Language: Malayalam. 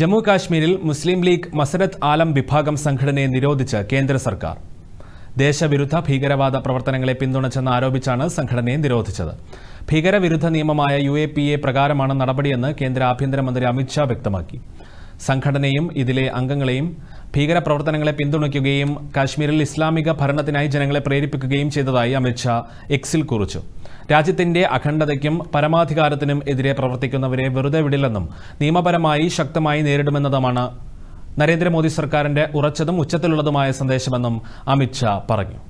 ജമ്മു കാശ്മീരിൽ മുസ്ലിം ലീഗ് മസരത് ആലം വിഭാഗം സംഘടനയെ നിരോധിച്ച് കേന്ദ്ര സർക്കാർ ദേശവിരുദ്ധ ഭീകരവാദ പ്രവർത്തനങ്ങളെ പിന്തുണച്ചെന്ന് ആരോപിച്ചാണ് സംഘടനയെ നിരോധിച്ചത് ഭീകരവിരുദ്ധ നിയമമായ യു എ പി എ പ്രകാരമാണ് നടപടിയെന്ന് കേന്ദ്ര ആഭ്യന്തരമന്ത്രി അമിത്ഷാ വ്യക്തമാക്കി സംഘടനയും ഇതിലെ അംഗങ്ങളെയും ഭീകരപ്രവർത്തനങ്ങളെ പിന്തുണയ്ക്കുകയും കാശ്മീരിൽ ഇസ്ലാമിക ഭരണത്തിനായി ജനങ്ങളെ പ്രേരിപ്പിക്കുകയും ചെയ്തതായി അമിത്ഷാ എക്സിൽ കുറിച്ചു രാജ്യത്തിന്റെ അഖണ്ഡതയ്ക്കും പരമാധികാരത്തിനും എതിരെ പ്രവർത്തിക്കുന്നവരെ വെറുതെ വിടില്ലെന്നും നിയമപരമായി ശക്തമായി നേരിടുമെന്നതുമാണ് നരേന്ദ്രമോദി സർക്കാരിന്റെ ഉറച്ചതും ഉച്ചത്തിലുള്ളതുമായ സന്ദേശമെന്നും അമിത്ഷാ പറഞ്ഞു